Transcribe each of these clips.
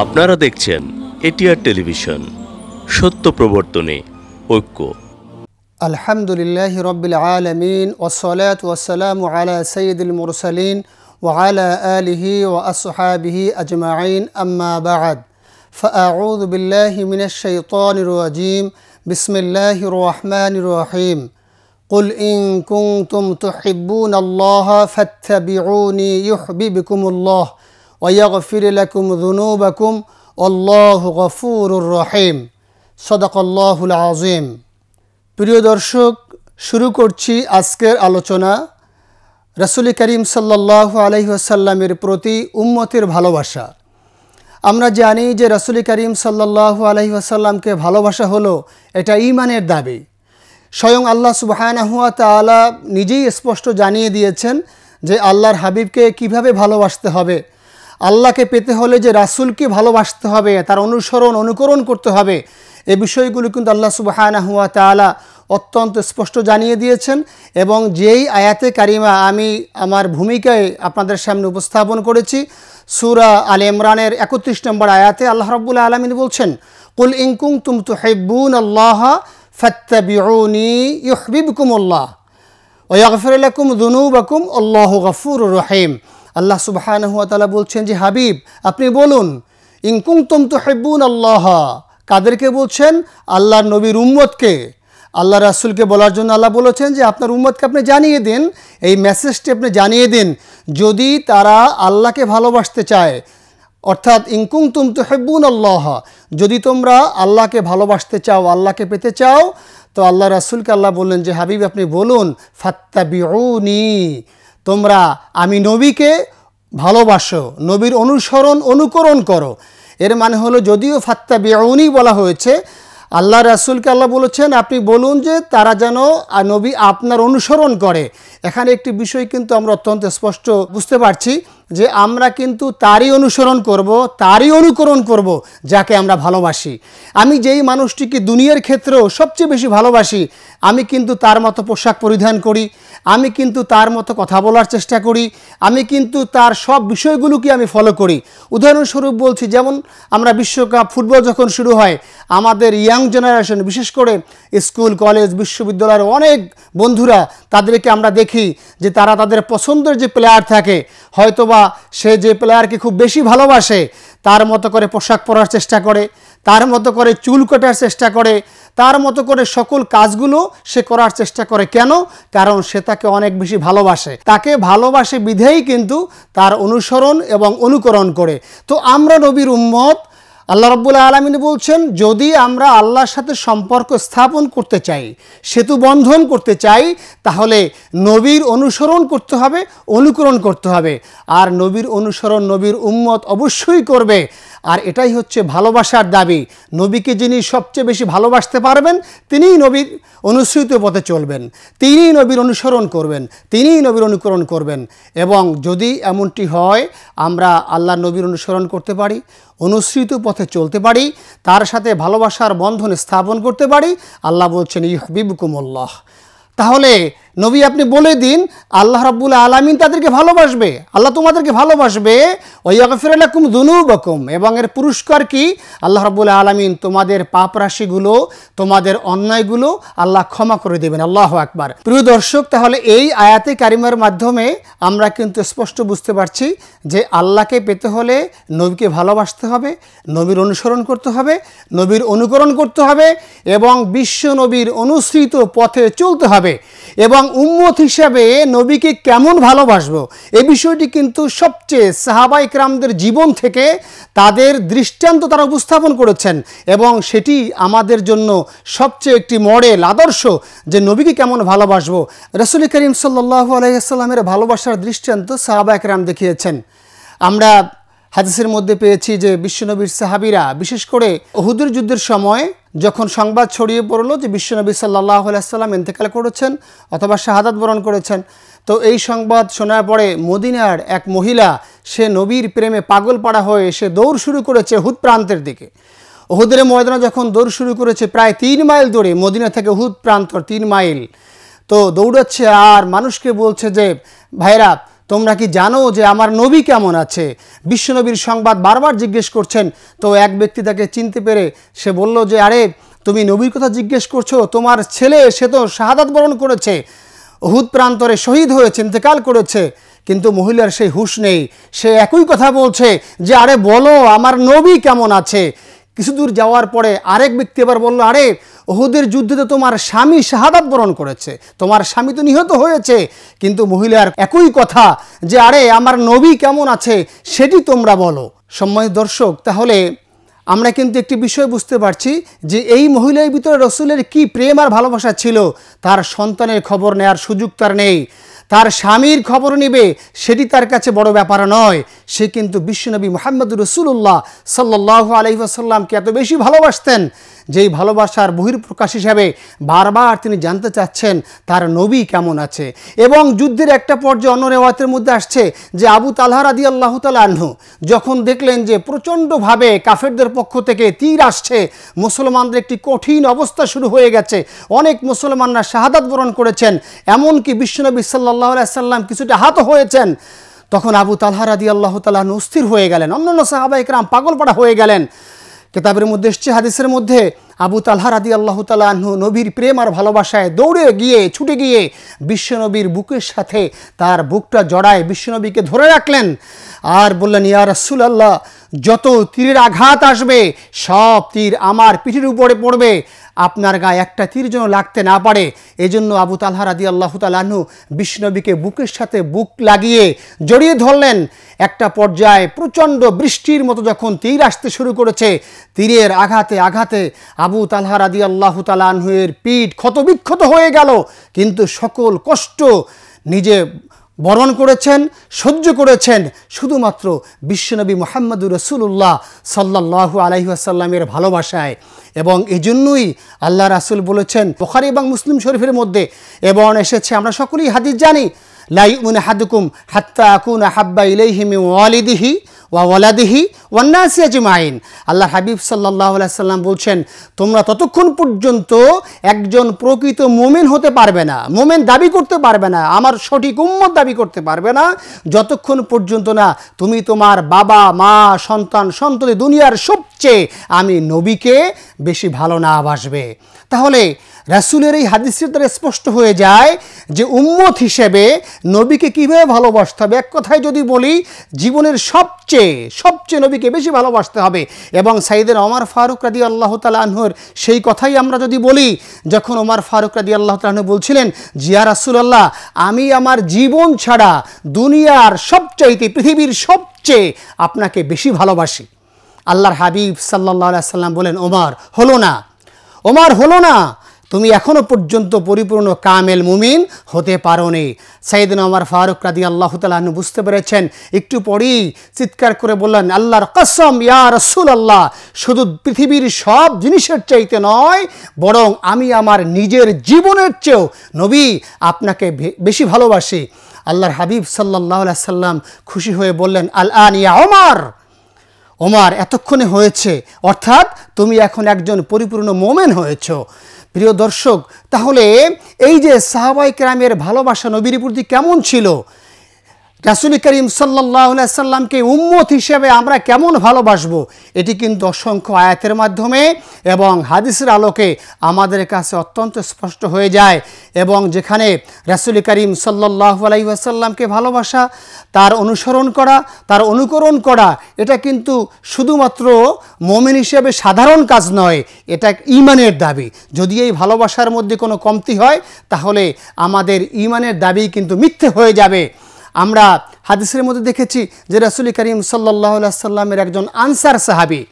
আপনারা দেখছেন ATR television সত্য প্রবর্তনে ঐক্য আলহামদুলিল্লাহ রবিল আলমিন ওসলাত ওসালাম আলা সঈদুল মুরসালিন وعلى آله وأصحابه أجمعين أما بعد فأعوذ بالله من الشيطان الرجيم بسم الله الرحمن الرحيم قل إن كنتم تحبون الله فاتبعوني يحببكم الله ওয়াগফির লাকুম দুনুবাকুম অল্লাহ গফুরুর রহিম সদাকল্লাহুল আজিম প্রিয় দর্শক শুরু করছি আজকের আলোচনা রাসুল করিম সাল্লাহ আলহিহাসাল্লামের প্রতি উম্মতের ভালোবাসা আমরা জানি যে রাসুল করিম আলাইহি আলহিহাসাল্লামকে ভালোবাসা হলো এটা ইমানের দাবি স্বয়ং আল্লাহ সুবাহানহুয়া তালা নিজেই স্পষ্ট জানিয়ে দিয়েছেন যে আল্লাহর হাবিবকে কিভাবে ভালোবাসতে হবে আল্লাহকে পেতে হলে যে রাসুলকে ভালোবাসতে হবে তার অনুসরণ অনুকরণ করতে হবে এ বিষয়গুলি কিন্তু আল্লাহ সুবাহ হুয়া তালা অত্যন্ত স্পষ্ট জানিয়ে দিয়েছেন এবং যেই আয়াতে কারিমা আমি আমার ভূমিকায় আপনাদের সামনে উপস্থাপন করেছি সুরা আল ইমরানের একত্রিশ নম্বর আয়াতে আল্লাহ রব্বুল্লা আলমিন বলছেন কুল ইংকুং তুম তু হেবুন আল্লাহ ফত্তাবিউনি ইউহবিবকুম আল্লাহ ওয়াগফির লাকুম দুনুবাকুম আল্লাহু গফুর রহিম আল্লাহ সুবাহানহাতালা বলছেন যে হাবিব আপনি বলুন ইংকুংতুম তো হেব্বুন আল্লাহ কাদেরকে বলছেন আল্লাহর নবীর উম্মতকে আল্লাহ রাসুলকে বলার জন্য আল্লাহ বলেছেন যে আপনার উম্মতকে আপনি জানিয়ে দিন এই মেসেজটি আপনি জানিয়ে দিন যদি তারা আল্লাহকে ভালোবাসতে চায় অর্থাৎ ইংকুং তুম হেব্বুন আল্লাহ যদি তোমরা আল্লাহকে ভালোবাসতে চাও আল্লাহকে পেতে চাও তো আল্লাহ রাসুলকে আল্লাহ বললেন যে হাবিব আপনি বলুন ফাত্তাবিউনি তোমরা আমি নবীকে ভালোবাসো নবীর অনুসরণ অনুকরণ করো এর মানে হলো যদিও ফাত্তা বেউনি বলা হয়েছে আল্লাহ রাসুলকে আল্লাহ বলেছেন আপনি বলুন যে তারা যেন নবী আপনার অনুসরণ করে এখানে একটি বিষয় কিন্তু আমরা অত্যন্ত স্পষ্ট বুঝতে পারছি যে আমরা কিন্তু তারই অনুসরণ করব তারই অনুকরণ করব যাকে আমরা ভালোবাসি আমি যেই মানুষটিকে দুনিয়ার ক্ষেত্রেও সবচেয়ে বেশি ভালোবাসি আমি কিন্তু তার মতো পোশাক পরিধান করি আমি কিন্তু তার মতো কথা বলার চেষ্টা করি আমি কিন্তু তার সব বিষয়গুলোকে আমি ফলো করি উদাহরণস্বরূপ বলছি যেমন আমরা বিশ্বকাপ ফুটবল যখন শুরু হয় আমাদের ইয়াং জেনারেশন বিশেষ করে স্কুল কলেজ বিশ্ববিদ্যালয়ের অনেক বন্ধুরা তাদেরকে আমরা দেখি যে তারা তাদের পছন্দের যে প্লেয়ার থাকে হয়তোবা সে যে প্লেয়ারকে খুব বেশি ভালোবাসে তার মতো করে পোশাক পরার চেষ্টা করে তার মতো করে চুল কাটার চেষ্টা করে তার মতো করে সকল কাজগুলো সে করার চেষ্টা করে কেন কারণ সে তাকে অনেক বেশি ভালোবাসে তাকে ভালোবাসে বিধেই কিন্তু তার অনুসরণ এবং অনুকরণ করে তো আমরা নবীর উম্মত আল্লাহ রব্বুল আলমিন বলছেন যদি আমরা আল্লাহর সাথে সম্পর্ক স্থাপন করতে চাই সেতু বন্ধন করতে চাই তাহলে নবীর অনুসরণ করতে হবে অনুকরণ করতে হবে আর নবীর অনুসরণ নবীর উম্মত অবশ্যই করবে আর এটাই হচ্ছে ভালোবাসার দাবি নবীকে যিনি সবচেয়ে বেশি ভালোবাসতে পারবেন তিনিই নবীর অনুসৃত পথে চলবেন তিনিই নবীর অনুসরণ করবেন তিনিই নবীর অনুকরণ করবেন এবং যদি এমনটি হয় আমরা আল্লাহ নবীর অনুসরণ করতে পারি অনুসৃত পথে চলতে পারি তার সাথে ভালোবাসার বন্ধন স্থাপন করতে পারি আল্লাহ বলছেন ইহবিবকুমল্লাহ তাহলে নবী আপনি বলে দিন আল্লাহ রাব্বুল আলমিন তাদেরকে ভালোবাসবে আল্লাহ তোমাদেরকে ভালোবাসবে ওয়াকফিরালাকুম দুনুবকুম এবং এর পুরস্কার কি আল্লাহ রাব্বুল আলমিন তোমাদের পাপ রাশিগুলো তোমাদের অন্যায়গুলো আল্লাহ ক্ষমা করে দেবেন আল্লাহ আকবার প্রিয় দর্শক তাহলে এই আয়াতে কারিমার মাধ্যমে আমরা কিন্তু স্পষ্ট বুঝতে পারছি যে আল্লাহকে পেতে হলে নবীকে ভালোবাসতে হবে নবীর অনুসরণ করতে হবে নবীর অনুকরণ করতে হবে এবং বিশ্ব নবীর অনুসৃত পথে চলতে হবে এবং এবং উম্মত হিসাবে নবীকে কেমন ভালোবাসবো এ বিষয়টি কিন্তু সবচেয়ে সাহাবা ইকরামদের জীবন থেকে তাদের দৃষ্টান্ত তারা উপস্থাপন করেছেন এবং সেটি আমাদের জন্য সবচেয়ে একটি মডেল আদর্শ যে নবীকে কেমন ভালোবাসবো রসুল করিম সাল্লাহ আলাইসাল্লামের ভালোবাসার দৃষ্টান্ত সাহাবা একরাম দেখিয়েছেন আমরা হাদিসের মধ্যে পেয়েছি যে বিশ্বনবীর সাহাবিরা বিশেষ করে অহুদুর যুদ্ধের সময় যখন সংবাদ ছড়িয়ে পড়লো যে বিশ্বনবী সাল্লাহ আলাইসাল্লাম ইন্তেকাল করেছেন অথবা শাহাদাত বরণ করেছেন তো এই সংবাদ শোনার পরে মদিনার এক মহিলা সে নবীর প্রেমে পাগল পাড়া হয়ে সে দৌড় শুরু করেছে হুদ প্রান্তের দিকে হুদের ময়দানা যখন দৌড় শুরু করেছে প্রায় তিন মাইল দৌড়ে মদিনা থেকে হুদ প্রান্তর তিন মাইল তো দৌড়াচ্ছে আর মানুষকে বলছে যে ভাইরা তোমরা কি জানো যে আমার নবী কেমন আছে বিশ্বনবীর সংবাদ বারবার জিজ্ঞেস করছেন তো এক ব্যক্তি তাকে চিনতে পেরে সে বলল যে আরে তুমি নবীর কথা জিজ্ঞেস করছো তোমার ছেলে সে তো শাহাদাত বরণ করেছে হুদ প্রান্তরে শহীদ হয়েছে ইন্তেকাল করেছে কিন্তু মহিলার সেই হুশ নেই সে একই কথা বলছে যে আরে বলো আমার নবী কেমন আছে কিছু দূর যাওয়ার পরে আরেক ব্যক্তি আবার বললো আরে ওহুদের যুদ্ধে তো তোমার স্বামী শাহাদাত বরণ করেছে তোমার স্বামী তো নিহত হয়েছে কিন্তু মহিলার একই কথা যে আরে আমার নবী কেমন আছে সেটি তোমরা বলো সম্মানিত দর্শক তাহলে আমরা কিন্তু একটি বিষয় বুঝতে পারছি যে এই মহিলার ভিতরে রসুলের কি প্রেম আর ভালোবাসা ছিল তার সন্তানের খবর নেয়ার সুযোগ তার নেই তার স্বামীর খবর নিবে সেটি তার কাছে বড় ব্যাপার নয় সে কিন্তু বিশ্বনবী মোহাম্মদ রসুল্লাহ সাল্লাহ আলহিহাসাল্লামকে এত বেশি ভালোবাসতেন যেই ভালোবাসার বহির্প্রকাশ হিসাবে বারবার তিনি জানতে চাচ্ছেন তার নবী কেমন আছে এবং যুদ্ধের একটা পর্যায়ে অন্য রেওয়াতের মধ্যে আসছে যে আবু তালহার আদি আল্লাহ তালাহ যখন দেখলেন যে প্রচণ্ডভাবে কাফেরদের পক্ষ থেকে তীর আসছে মুসলমানদের একটি কঠিন অবস্থা শুরু হয়ে গেছে অনেক মুসলমানরা শাহাদাত বরণ করেছেন এমনকি বিশ্বনবী সাল্লাহ সাল্লাম কিছুটা হাত হয়েছেন তখন আবু তালহারাদি আল্লাহ তালাহন অস্থির হয়ে গেলেন অন্যান্য সাহাবাহিকরাম পাগল পাগলপাড়া হয়ে গেলেন কেতাবের মধ্যে এসছে হাদিসের মধ্যে আবু তালহা রাদি আল্লাহ তালা নবীর প্রেম আর ভালোবাসায় দৌড়ে গিয়ে ছুটে গিয়ে বিশ্বনবীর বুকের সাথে তার বুকটা জড়ায় বিশ্বনবীকে ধরে রাখলেন আর বললেন ইয়া রাসুল আল্লাহ যত তীরের আঘাত আসবে সব তীর আমার পিঠের উপরে পড়বে আপনার গায়ে একটা তীর যেন লাগতে না পারে এজন্য আবু তালহা রাদি আল্লাহ তালাহু বিষ্ণবীকে বুকের সাথে বুক লাগিয়ে জড়িয়ে ধরলেন একটা পর্যায়ে প্রচণ্ড বৃষ্টির মতো যখন তীর আসতে শুরু করেছে তীরের আঘাতে আঘাতে আবু তালহা রাদি আল্লাহ তালাহুয়ের পিঠ ক্ষতবিক্ষত হয়ে গেল কিন্তু সকল কষ্ট নিজে বরণ করেছেন সহ্য করেছেন শুধুমাত্র বিশ্বনবী মোহাম্মদুর রসুল্লাহ সাল্লাহু আলহিহাসাল্লামের ভালোবাসায় এবং এজন্যই আল্লাহ রাসুল বলেছেন বখারি এবং মুসলিম শরীফের মধ্যে এবং এসেছে আমরা সকলেই হাদিস জানি লাই উন হাদুকুম হাত্তা আকুন হাব্বা ইলাইহিম ওয়ালিদিহি ওয়া ওয়ালাদিহি ওয়ান্নাসি আজমাইন আল্লাহ হাবিব সাল্লাহ সাল্লাম বলছেন তোমরা ততক্ষণ পর্যন্ত একজন প্রকৃত মোমেন হতে পারবে না মোমেন দাবি করতে পারবে না আমার সঠিক উম্মত দাবি করতে পারবে না যতক্ষণ পর্যন্ত না তুমি তোমার বাবা মা সন্তান সন্ততি দুনিয়ার সবচেয়ে আমি নবীকে বেশি ভালো না বাসবে তাহলে রাসুলের এই হাদিসের দ্বারা স্পষ্ট হয়ে যায় যে উম্মত হিসেবে নবীকে কীভাবে ভালোবাসতে হবে এক কথায় যদি বলি জীবনের সবচেয়ে সবচেয়ে নবীকে বেশি ভালোবাসতে হবে এবং সাইদের অমর ফারুক রাদি আল্লাহ তাল আনহর সেই কথাই আমরা যদি বলি যখন ওমর ফারুক রাদি আল্লাহ তালাহ বলছিলেন জিয়া রাসুল আল্লাহ আমি আমার জীবন ছাড়া দুনিয়ার সবচাইতে পৃথিবীর সবচেয়ে আপনাকে বেশি ভালোবাসি আল্লাহর হাবিব সাল্লাহ সাল্লাম বলেন ওমর হলো না ওমর হলো না তুমি এখনও পর্যন্ত পরিপূর্ণ কামেল মুমিন হতে পারো নি সাইদিন আমার ফারুক রাদি আল্লাহ তালাহ বুঝতে পেরেছেন একটু পরেই চিৎকার করে বললেন আল্লাহর কসম ইয়া রসুল আল্লাহ শুধু পৃথিবীর সব জিনিসের চাইতে নয় বরং আমি আমার নিজের জীবনের চেয়েও নবী আপনাকে বেশি ভালোবাসি আল্লাহর হাবিব সাল্লাহ সাল্লাম খুশি হয়ে বললেন আল আন ইয়া ওমার ওমার এতক্ষণে হয়েছে অর্থাৎ তুমি এখন একজন পরিপূর্ণ মোমেন হয়েছো প্রিয় দর্শক তাহলে এই যে সাহাবাই ক্রামের ভালোবাসা নবীর প্রতি কেমন ছিল রাসুল করিম সাল্লাহসাল্লামকে উম্মত হিসেবে আমরা কেমন ভালোবাসবো এটি কিন্তু অসংখ্য আয়াতের মাধ্যমে এবং হাদিসের আলোকে আমাদের কাছে অত্যন্ত স্পষ্ট হয়ে যায় এবং যেখানে রাসুল করিম সাল্লাহ আলাইসাল্লামকে ভালোবাসা তার অনুসরণ করা তার অনুকরণ করা এটা কিন্তু শুধুমাত্র মমিন হিসেবে সাধারণ কাজ নয় এটা ইমানের দাবি যদি এই ভালোবাসার মধ্যে কোনো কমতি হয় তাহলে আমাদের ইমানের দাবি কিন্তু মিথ্যে হয়ে যাবে আমরা হাদিসের মধ্যে দেখেছি যে রাসুল করিম সাল্লাহ সাল্লামের একজন আনসার সাহাবি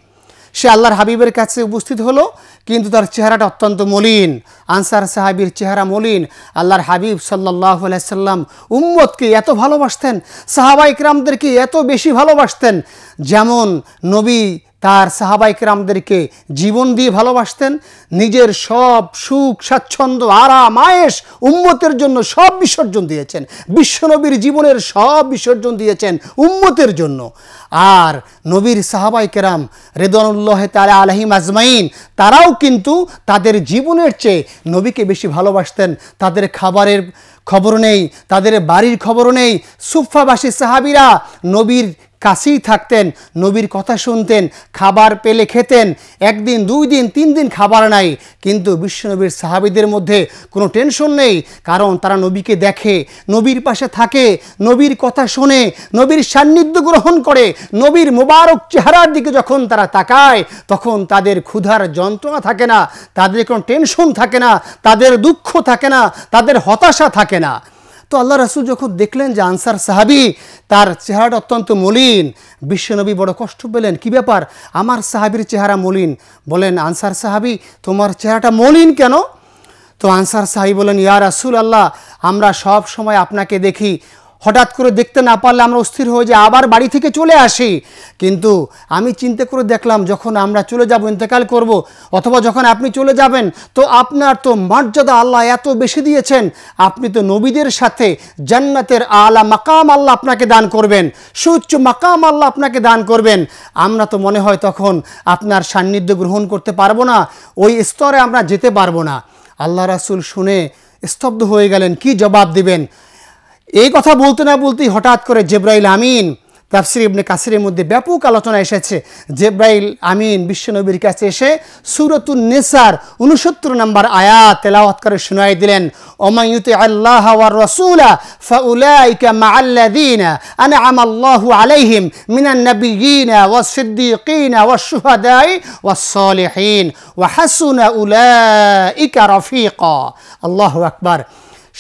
সে আল্লাহর হাবিবের কাছে উপস্থিত হলো কিন্তু তার চেহারাটা অত্যন্ত মলিন আনসার সাহাবির চেহারা মলিন আল্লাহর হাবিব সাল্লাহ সাল্লাম উম্মতকে এত ভালোবাসতেন সাহাবা ইকরামদেরকে এত বেশি ভালোবাসতেন যেমন নবী তার সাহাবাইকেরামদেরকে জীবন দিয়ে ভালোবাসতেন নিজের সব সুখ স্বাচ্ছন্দ্য আরাম আয়েস উম্মতের জন্য সব বিসর্জন দিয়েছেন বিশ্বনবীর জীবনের সব বিসর্জন দিয়েছেন উম্মতের জন্য আর নবীর সাহাবাই কেরাম রেদনুল্লাহ তালা আলহিম আজমাইন তারাও কিন্তু তাদের জীবনের চেয়ে নবীকে বেশি ভালোবাসতেন তাদের খাবারের খবর নেই তাদের বাড়ির খবর নেই সুফাবাসী সাহাবিরা নবীর কাছেই থাকতেন নবীর কথা শুনতেন খাবার পেলে খেতেন একদিন দুই দিন তিন দিন খাবার নাই কিন্তু বিশ্বনবীর সাহাবিদের মধ্যে কোনো টেনশন নেই কারণ তারা নবীকে দেখে নবীর পাশে থাকে নবীর কথা শোনে নবীর সান্নিধ্য গ্রহণ করে নবীর মোবারক চেহারার দিকে যখন তারা তাকায় তখন তাদের ক্ষুধার যন্ত্রণা থাকে না তাদের কোনো টেনশন থাকে না তাদের দুঃখ থাকে না তাদের হতাশা থাকে না তো আল্লাহ রাসুল যখন দেখলেন যে আনসার সাহাবি তার চেহারাটা অত্যন্ত মলিন বিশ্বনবী বড় কষ্ট পেলেন কি ব্যাপার আমার সাহাবির চেহারা মলিন বলেন আনসার সাহাবি তোমার চেহারাটা মলিন কেন তো আনসার সাহাবি বলেন ইয়া রাসুল আল্লাহ আমরা সব সময় আপনাকে দেখি হঠাৎ করে দেখতে না পারলে আমরা অস্থির হয়ে যে আবার বাড়ি থেকে চলে আসি কিন্তু আমি চিন্তা করে দেখলাম যখন আমরা চলে যাব ইন্তেকাল করব অথবা যখন আপনি চলে যাবেন তো আপনার তো মর্যাদা আল্লাহ এত বেশি দিয়েছেন আপনি তো নবীদের সাথে জান্নাতের আলা মাকাম আল্লাহ আপনাকে দান করবেন সুচ্চ মাকাম আল্লাহ আপনাকে দান করবেন আমরা তো মনে হয় তখন আপনার সান্নিধ্য গ্রহণ করতে পারবো না ওই স্তরে আমরা যেতে পারবো না আল্লাহ রাসুল শুনে স্তব্ধ হয়ে গেলেন কি জবাব দিবেন এই কথা বলতে না বলতেই হঠাৎ করে জেব্রাইল আমিন তাফসির ইবনে কাসিরের মধ্যে ব্যাপক আলোচনা এসেছে জেব্রাইল আমিন বিশ্বনবীর কাছে এসে সুরতুল নেসার উনসত্তর নম্বর আয়া তেলাওয়াত করে শুনাই দিলেন ওমায়ুতে আল্লাহ ওয়ার রসুলা ফাউলাইকা মাআল্লাযীনা আনে আমাল্লাহু আলাইহিম মিনান নাবিয়্যিনা ওয়াস-সিদ্দীকিনা ওয়াস-শুহাদাই ওয়াস-সালিহিন ওয়া হাসুনা উলাইকা রফীকা আল্লাহু আকবার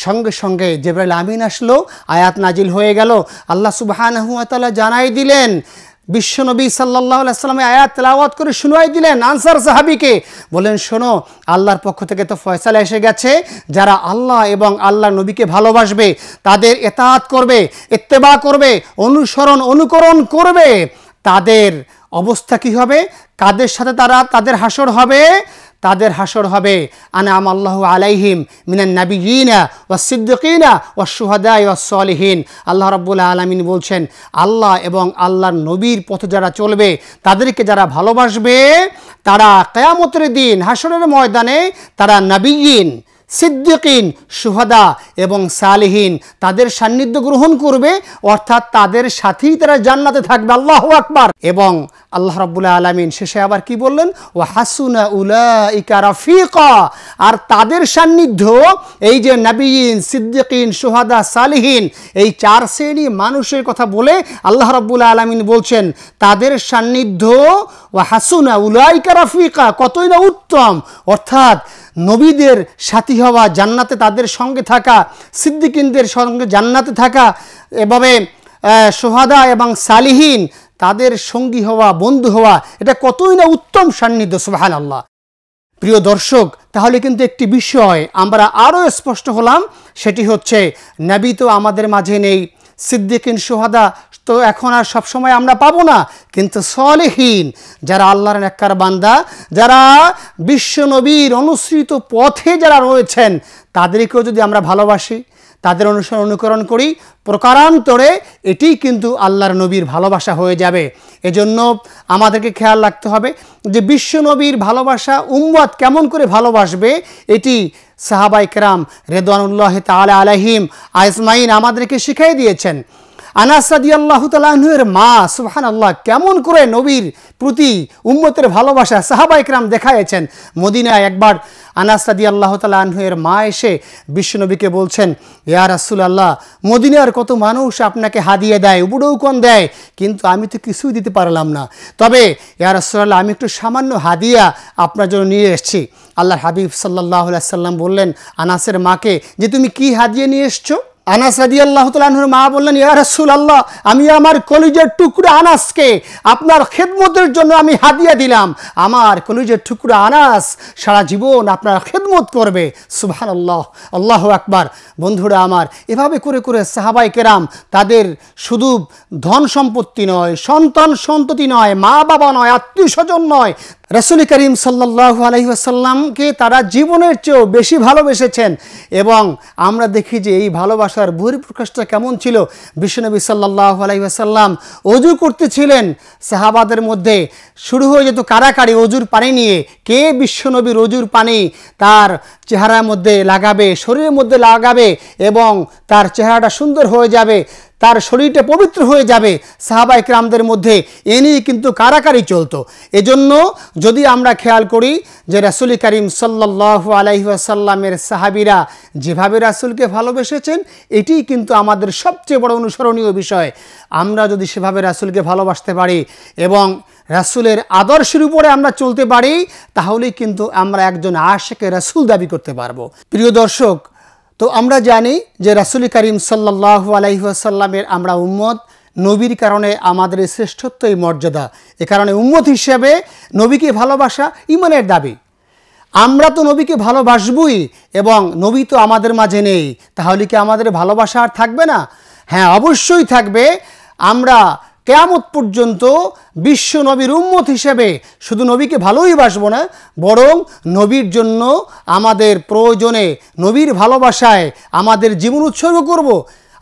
সঙ্গে সঙ্গে জেবরাইল আমিন আসলো আয়াত নাজিল হয়ে গেল আল্লাহ সুবাহানহুয়াতালা জানাই দিলেন বিশ্বনবী সাল্লাহ আলাইসালামে আয়াত তেলাওয়াত করে শুনাই দিলেন আনসার সাহাবিকে বলেন শোনো আল্লাহর পক্ষ থেকে তো ফয়সালা এসে গেছে যারা আল্লাহ এবং আল্লাহ নবীকে ভালোবাসবে তাদের এতাহাত করবে এত্তেবা করবে অনুসরণ অনুকরণ করবে তাদের অবস্থা কি হবে কাদের সাথে তারা তাদের হাসর হবে তাদের হাসর হবে আনাম আল্লাহ আলাইহিম মিনান নাবিজিনা ও সিদ্দিকা ও সুহাদাই ও সলিহীন আল্লাহ রব্বুল আলমিন বলছেন আল্লাহ এবং আল্লাহর নবীর পথে যারা চলবে তাদেরকে যারা ভালোবাসবে তারা কেয়ামতের দিন হাসরের ময়দানে তারা নাবিগিন সিদ্দিকিন সুহদা এবং সালেহীন তাদের সান্নিধ্য গ্রহণ করবে অর্থাৎ তাদের সাথেই তারা জান্নাতে থাকবে আল্লাহ আকবার এবং আল্লাহ রবুল্লাহ আলমিন শেষে আবার কি বললেন ও হাসুনা উলা ইকা রাফিকা আর তাদের সান্নিধ্য এই যে নবীন সিদ্দিকিন সুহাদা সালিহীন এই চার শ্রেণী মানুষের কথা বলে আল্লাহ রবুল্লাহ আলমিন বলছেন তাদের সান্নিধ্য ও হাসুনা উলা ইকা কতই না উত্তম অর্থাৎ নবীদের সাথী হওয়া জান্নাতে তাদের সঙ্গে থাকা সিদ্দিকিনদের সঙ্গে জান্নাতে থাকা এভাবে সোহাদা এবং সালিহীন তাদের সঙ্গী হওয়া বন্ধু হওয়া এটা কতই না উত্তম সান্নিধ্য সোহান আল্লাহ প্রিয় দর্শক তাহলে কিন্তু একটি বিষয় আমরা আরও স্পষ্ট হলাম সেটি হচ্ছে নবী তো আমাদের মাঝে নেই সিদ্দিকিন সোহাদা তো এখন আর সব সময় আমরা পাবো না কিন্তু সলেহীন যারা আল্লাহর একার বান্দা যারা বিশ্বনবীর অনুসৃত পথে যারা রয়েছেন তাদেরকেও যদি আমরা ভালোবাসি তাদের অনুসরণ অনুকরণ করি প্রকারান্তরে এটি কিন্তু আল্লাহর নবীর ভালোবাসা হয়ে যাবে এজন্য আমাদেরকে খেয়াল রাখতে হবে যে বিশ্ব নবীর ভালোবাসা উম্মাদ কেমন করে ভালোবাসবে এটি সাহাবাইকরাম রেদওয়ানুল্লাহ তালা আলহিম আজমাইন আমাদেরকে শিখাই দিয়েছেন আনাসাদি আল্লাহ তালাহের মা সুহান আল্লাহ কেমন করে নবীর প্রতি উম্মতের ভালোবাসা সাহাবা ইকরাম দেখাইয়েছেন মদিনায় একবার আনাসাদি আল্লাহ তালাহের মা এসে বিশ্বনবীকে বলছেন ইয়ার রাসুল আল্লাহ মদিনার কত মানুষ আপনাকে হাদিয়ে দেয় উবুডৌকন দেয় কিন্তু আমি তো কিছুই দিতে পারলাম না তবে রাসুল আল্লাহ আমি একটু সামান্য হাদিয়া আপনার জন্য নিয়ে এসেছি আল্লাহ হাবিব সাল্লাহ সাল্লাম বললেন আনাসের মাকে যে তুমি কি হাদিয়ে নিয়ে এসছো আনাস রাজি আল্লাহ তালুর মা বললেন ইয়া রসুল আল্লাহ আমি আমার কলিজের টুকরা আনাসকে আপনার খেদমতের জন্য আমি হাদিয়া দিলাম আমার কলিজের টুকরা আনাস সারা জীবন আপনার খেদমত করবে সুবহান আল্লাহ আল্লাহ আকবার বন্ধুরা আমার এভাবে করে করে সাহাবাই কেরাম তাদের শুধু ধন সম্পত্তি নয় সন্তান সন্ততি নয় মা বাবা নয় আত্মীয় স্বজন নয় রসুল করিম সাল্লাহু আলহিহাসাল্লামকে তারা জীবনের চেয়েও বেশি ভালোবেসেছেন এবং আমরা দেখি যে এই ভালোবাসা প্রকার বহির্প্রকাশটা কেমন ছিল বিশ্বনবী সাল্লাহ আলাইসাল্লাম অজু করতেছিলেন সাহাবাদের মধ্যে শুরু হয়ে যেত কারাকারি অজুর পানি নিয়ে কে বিশ্বনবীর অজুর পানি তার চেহারার মধ্যে লাগাবে শরীরের মধ্যে লাগাবে এবং তার চেহারাটা সুন্দর হয়ে যাবে তার শরীরটা পবিত্র হয়ে যাবে সাহাবা ইকরামদের মধ্যে এ নিয়ে কিন্তু কারাকারি চলত এজন্য যদি আমরা খেয়াল করি যে রাসুল করিম সাল্লাহ সাল্লামের সাহাবিরা যেভাবে রাসুলকে ভালোবেসেছেন এটি কিন্তু আমাদের সবচেয়ে বড় অনুসরণীয় বিষয় আমরা যদি সেভাবে রাসুলকে ভালোবাসতে পারি এবং রাসুলের আদর্শের উপরে আমরা চলতে পারি তাহলেই কিন্তু আমরা একজন আশেকে রাসুল দাবি করতে পারবো প্রিয় দর্শক তো আমরা জানি যে রাসুল করিম সাল্লাহ আলাইসাল্লামের আমরা উম্মত নবীর কারণে আমাদের শ্রেষ্ঠত্ব এই মর্যাদা এ কারণে উম্মত হিসেবে নবীকে ভালোবাসা ইমানের দাবি আমরা তো নবীকে ভালোবাসবই এবং নবী তো আমাদের মাঝে নেই তাহলে কি আমাদের ভালোবাসা আর থাকবে না হ্যাঁ অবশ্যই থাকবে আমরা কেয়ামত পর্যন্ত বিশ্ব নবীর উম্মত হিসেবে শুধু নবীকে ভালোই বাসবো না বরং নবীর জন্য আমাদের প্রয়োজনে নবীর ভালোবাসায় আমাদের জীবন উৎসর্গ করব।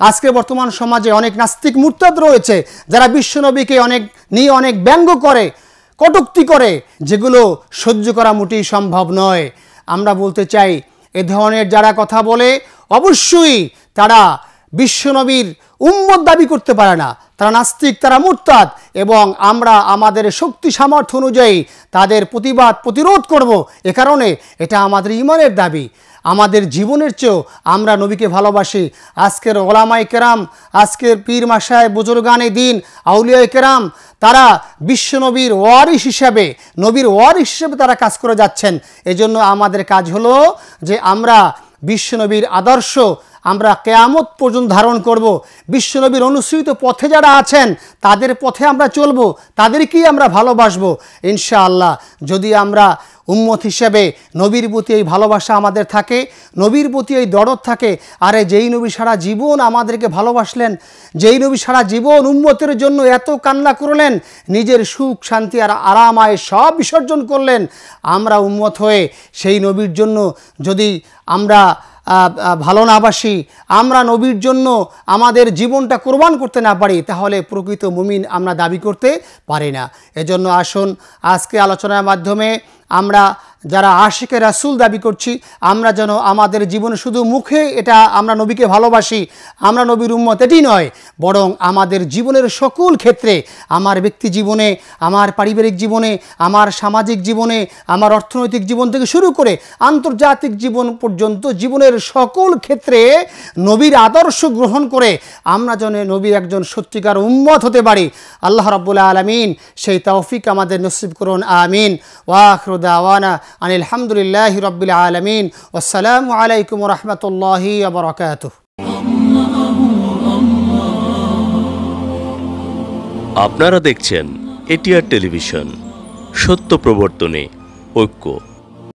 আজকে বর্তমান সমাজে অনেক নাস্তিক মূর্তাদ রয়েছে যারা বিশ্বনবীকে অনেক নিয়ে অনেক ব্যঙ্গ করে কটুক্তি করে যেগুলো সহ্য করা মোটেই সম্ভব নয় আমরা বলতে চাই এ ধরনের যারা কথা বলে অবশ্যই তারা বিশ্বনবীর উম্মত দাবি করতে পারে না তারা নাস্তিক তারা মুরতাদ এবং আমরা আমাদের শক্তি সামর্থ্য অনুযায়ী তাদের প্রতিবাদ প্রতিরোধ করব এ কারণে এটা আমাদের ইমানের দাবি আমাদের জীবনের চেয়েও আমরা নবীকে ভালোবাসি আজকের ওলামাই কেরাম আজকের পীর মাসায় বুজুর্গানে দিন আউলিয়া কেরাম তারা বিশ্বনবীর ওয়ারিস হিসাবে নবীর ওয়ারিস হিসেবে তারা কাজ করে যাচ্ছেন এজন্য আমাদের কাজ হলো যে আমরা বিশ্বনবীর আদর্শ আমরা কেয়ামত পর্যন্ত ধারণ করব। বিশ্বনবীর অনুসৃত পথে যারা আছেন তাদের পথে আমরা চলব তাদেরকেই আমরা ভালোবাসব ইনশাআল্লাহ যদি আমরা উম্মত হিসেবে নবীর প্রতি এই ভালোবাসা আমাদের থাকে নবীর প্রতি এই দরদ থাকে আরে যেই নবী সারা জীবন আমাদেরকে ভালোবাসলেন যেই নবী সারা জীবন উম্মতের জন্য এত কান্না করলেন নিজের সুখ শান্তি আর আরামায় সব বিসর্জন করলেন আমরা উম্মত হয়ে সেই নবীর জন্য যদি আমরা ভালো না বাসি আমরা নবীর জন্য আমাদের জীবনটা কোরবান করতে না পারি তাহলে প্রকৃত মুমিন আমরা দাবি করতে পারি না এজন্য আসুন আজকে আলোচনার মাধ্যমে আমরা যারা আশিকে রাসুল দাবি করছি আমরা যেন আমাদের জীবনে শুধু মুখে এটা আমরা নবীকে ভালোবাসি আমরা নবীর উম্মত এটি নয় বরং আমাদের জীবনের সকল ক্ষেত্রে আমার ব্যক্তি জীবনে আমার পারিবারিক জীবনে আমার সামাজিক জীবনে আমার অর্থনৈতিক জীবন থেকে শুরু করে আন্তর্জাতিক জীবন পর্যন্ত জীবনের সকল ক্ষেত্রে নবীর আদর্শ গ্রহণ করে আমরা যেন নবীর একজন সত্যিকার উম্মত হতে পারি আল্লাহ রাবুল্লা আলমিন সেই তৌফিক আমাদের নসিব করুন আমিন ওয়ানা আন আলহামদুলিল্লাহ রবিল আলমিন আসসালামু আলাইকুম রহমতুল্লাহ বরকাত আপনারা দেখছেন এটিআর টেলিভিশন সত্য প্রবর্তনে ঐক্য